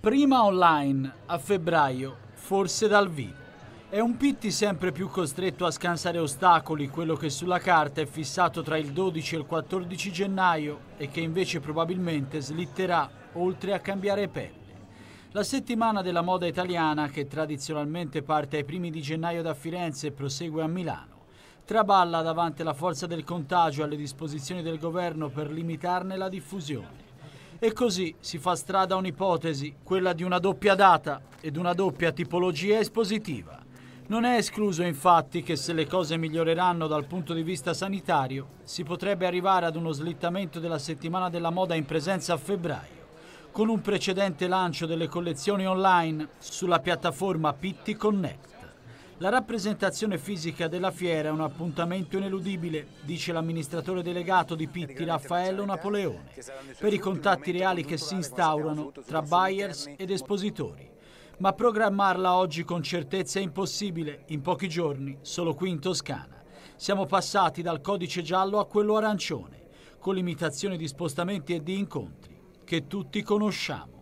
prima online a febbraio, forse dal vivo. È un Pitti sempre più costretto a scansare ostacoli, quello che sulla carta è fissato tra il 12 e il 14 gennaio e che invece probabilmente slitterà oltre a cambiare pelle. La settimana della moda italiana, che tradizionalmente parte ai primi di gennaio da Firenze e prosegue a Milano, traballa davanti alla forza del contagio alle disposizioni del governo per limitarne la diffusione. E così si fa strada un'ipotesi, quella di una doppia data ed una doppia tipologia espositiva. Non è escluso infatti che se le cose miglioreranno dal punto di vista sanitario, si potrebbe arrivare ad uno slittamento della settimana della moda in presenza a febbraio, con un precedente lancio delle collezioni online sulla piattaforma Pitti Connect. La rappresentazione fisica della fiera è un appuntamento ineludibile, dice l'amministratore delegato di Pitti Raffaello Napoleone, per i contatti reali che si instaurano tra buyers ed espositori. Ma programmarla oggi con certezza è impossibile, in pochi giorni, solo qui in Toscana. Siamo passati dal codice giallo a quello arancione, con limitazioni di spostamenti e di incontri, che tutti conosciamo.